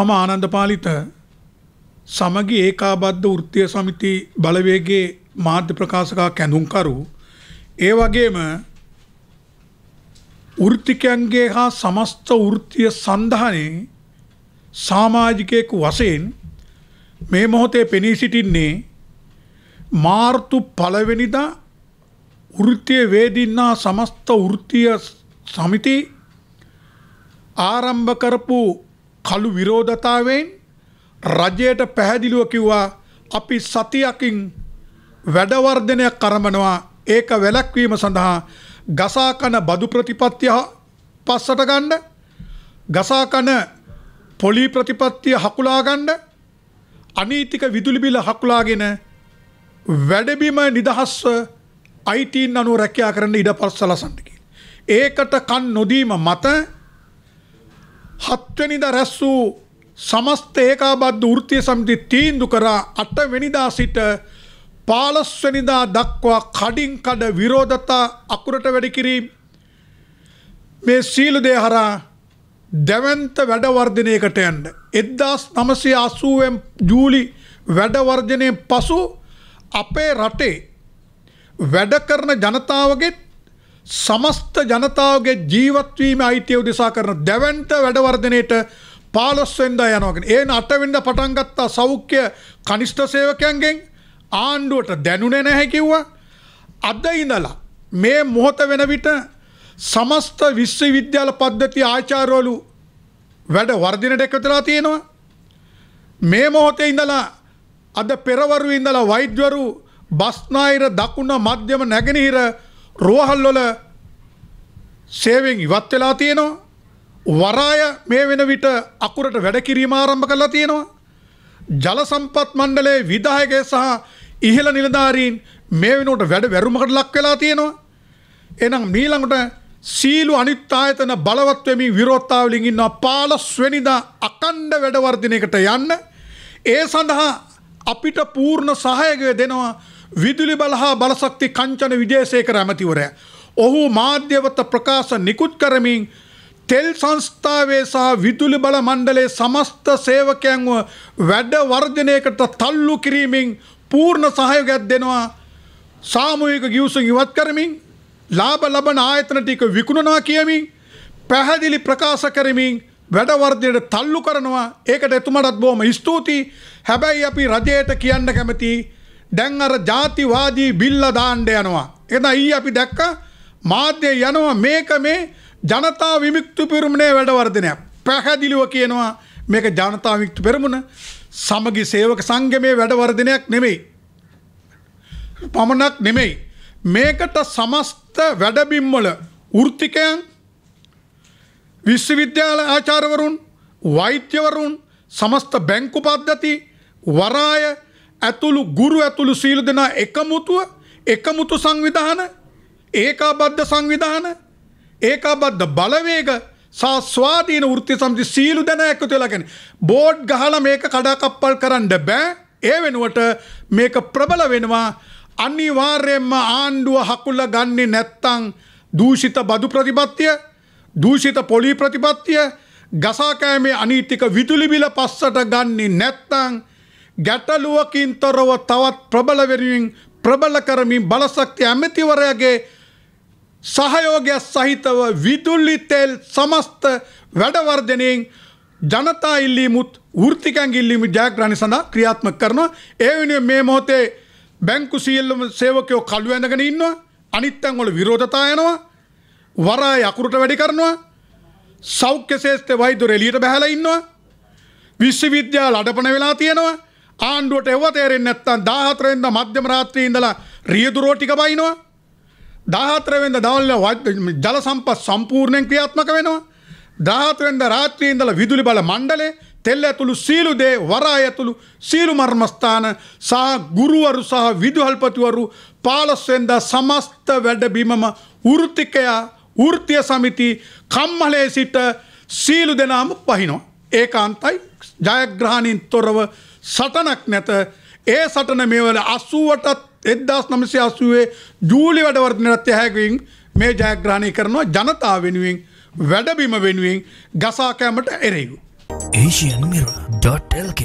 මම ආනන්ද පාලිත සමගි ඒකාබද්ධ වෘත්තීය සමිති බලවේගයේ මාධ්‍ය ප්‍රකාශකා කැඳුම්කරු ඒ වගේම වෘත්තිකයන්ගේ හා සමස්ත වෘත්තීය සන්ධානයේ සමාජිකයෙකු වශයෙන් මේ මොහොතේ පෙනී සිටින්නේ මාර්තු පළවෙනිදා වෘත්තීය වේදින්නා සමස්ත වෘත්තීය සමිති ආරම්භ කරපු කළු විරෝධතාවෙන් රජයට පැහැදිලිව කිව්වා අපි සතියකින් වැඩවර්ධනයක් කරමනවා ඒක වැළැක්වීම සඳහා ගසාකන බදු ප්‍රතිපත්තිය පස්සට ගන්න ගසාකන පොලි ප්‍රතිපත්තිය හකුලා ගන්න අනීතික විදුලි බිල හකුලාගෙන වැඩබිම නිදහස්ව අයිටීන් අනුව රැකියා කරන්න ඉඩ පස්ස ලසන්න කියලා. ඒකට කන් නොදීම මත හත්වැනිදා රැස් වූ සමස්ත ඒකාබද්ධ වෘත්තීය සමිති තීන්දුව කරා අටවැනිදා සිට පාලස්වැනිදා දක්වා කඩින් කඩ විරෝධතා අකුරට වැඩි කිරීම මේ සීල දේ හරහා දැවන්ත වැඩවර්ධනයකට යන්න 1980 වෙනි ජූලි වැඩවර්ධනයේ පසු අපේ රටේ වැඩ කරන ජනතාවගේ සමස්ත ජනතාවගේ ජීවත්වීම අයිතිය උදෙසා කරන දැවන්ත වැඩවර්ධනයට 15 වෙනිදා යනවා කියන්නේ ඒ 8 වෙනිදා පටන් ගත්තා සෞඛ්‍ය කනිෂ්ඨ සේවකයන්ගෙන් ආණ්ඩුවට දැනුනේ නැහැ කිව්වා අද ඉඳලා මේ මොහොත වෙන විට සමස්ත විශ්වවිද්‍යාල පද්ධති ආචාර්යවරු වැඩ වර්ධනයට එකතුලා තියෙනවා මේ මොහොතේ ඉඳලා අද පෙරවරු ඉඳලා වෛද්‍යවරු බස්නාහිර දකුණ මධ්‍යම නැගෙනහිර රෝහල්වල සේවෙන් ඉවත් වෙලා තියෙනවා. වරාය මේ වෙන විට අකුරට වැඩ කිරීම ආරම්භ කරලා තියෙනවා. ජල සම්පත් මණ්ඩලයේ විධායකය සහ ඉහළ නිලධාරීන් මේ වෙනුවට වැඩ වැරුමකට ලක් වෙලා තියෙනවා. එහෙනම් මීළඟට සීලු අනිත් ආයතන බලවත් වෙමින් විරෝධතාවලින් ඉන්නවා 15 වෙනිදා අකණ්ඩ වැඩ වර්ධනයකට යන්න. ඒ සඳහා අපිට පූර්ණ සහයෝගය දෙනවා විදුලි බල හා බලශක්ති කංචන විජේසේකර ඇමතිවරයා. ඔහු මාධ්‍යවත ප්‍රකාශ නිකුත් කරමින් තෙල් සංස්ථාවේ සහ විදුලි බල මණ්ඩලේ සමස්ත සේවකයන්ව වැඩ වර්ධනයකට තල්ලු කිරීමෙන් පූර්ණ සහයෝගයක් දෙනවා සාමූහික ගිවිසුම් ඉවත් කරමින් ලාභ ලබන ආයතන ටික විකුණනවා කියමින් පැහැදිලි ප්‍රකාශ කරමින් වැඩ වර්ධනයට තල්ලු කරනවා ඒකට එතුමාටත් බොහොම ස්තුතියි හැබැයි අපි රජයට කියන්න කැමතියි දැන් අර ජාතිවාදී බිල්ල දාන්න යනවා. එතන ඊ අපි දැක්ක මාධ්‍ය යනවා මේක මේ ජනතා විමුක්ති පෙරමුණේ වැඩවර්ධනය. පැහැදිලිව කියනවා මේක ජනතා විමුක්ති පෙරමුණ සමගි සේවක සංගමේ වැඩවර්ධනයක් නෙමෙයි. පමණක් නෙමෙයි. මේකට සමස්ත වැඩබිම්වල වෘත්තිකයන් විශ්වවිද්‍යාල ආචාර්යවරුන් වෛද්‍යවරුන් සමස්ත බැංකු පද්ධති වරාය ඇතුළු ගුරු ඇතුළු සීලු දෙනා එකමුතුව එකමුතු සංවිධාන ඒකාබද්ධ සංවිධාන ඒකාබද්ධ බලවේග සා ස්වාධීන වෘත්ති සමිති සීලු දෙනා එකතු වෙලා කියන්නේ බෝඩ් ගහලා මේක කඩාකප්පල් කරන්න බෑ ඒ වෙනුවට මේක ප්‍රබල වෙනවා අනිවාර්යයෙන්ම ආණ්ඩුව හකුල ගන්නේ නැත්තම් දූෂිත බදු ප්‍රතිපත්තිය දූෂිත පොලි ප්‍රතිපත්තිය ගසාකෑමේ අනීතික විදුලි බිල පස්සට ගන්නේ නැත්තම් ගැටලුවකින් තොරව තවත් ප්‍රබල වෙනුවෙන් ප්‍රබල කරමින් බලශක්ති ඇමතිවරයාගේ සහයෝගයක් සහිතව විදුලි තෙල් සමස්ත වැඩවර්ධනයෙන් ජනතා ඉල්ලීමුත් වෘත්තිකයන් ඉල්ලීම ජයග්‍රහණය සඳහා ක්‍රියාත්මක කරනවා ඒ වෙනුවෙන් මේ මොහොතේ බැංකු සියල්ලම සේවකයෝ කළු ඇඳගෙන ඉන්නවා අනිත් තැන්වල විරෝධතා යනවා වරාය අකුරට වැඩි කරනවා සෞඛ්‍ය ශේෂ්ඨ වෛද්‍යවරු එළියට බහලා ඉන්නවා විශ්වවිද්‍යාල අඩපණ වෙලා තියෙනවා ආණ්ඩුවට එව තේරෙන්නේ නැත්නම් 14 වෙනිදා මධ්‍යම රාත්‍රියේ ඉඳලා රියදුරෝ ටික බයිනවා 14 වෙනිදා දවල්ල ජල සම්පත් සම්පූර්ණයෙන් ක්‍රියාත්මක වෙනවා 14 වෙනිදා රාත්‍රියේ ඉඳලා විදුලි බල මණ්ඩලය තෙල් ඇතුළු සීලු දේ වරාය ඇතුළු සීලු මර්මස්ථාන සහ ගුරුවරු සහ විදුහල්පතිවරු 15 වෙනිදා සමස්ත වැඩබිමම වෘත්තිකයා වෘත්තීය සමිති කම්මලේ සිට සීලු දෙනාම පහිනවා ඒකාන්තයි ජයග්‍රහණින් තොරව සටනක් නැත ඒ සටන මේවල අස්සුවටත් එදදාස් නමසය අස්සුවේ ජූලි වැඩවර්ධනත් යහැකින් මේ ජයග්‍රහණය කරනවා ජනතා වෙනුවෙන් වැඩබිම වෙනුවෙන් ගසාකෑමට එරෙකු. ඒසියන් මිර.lk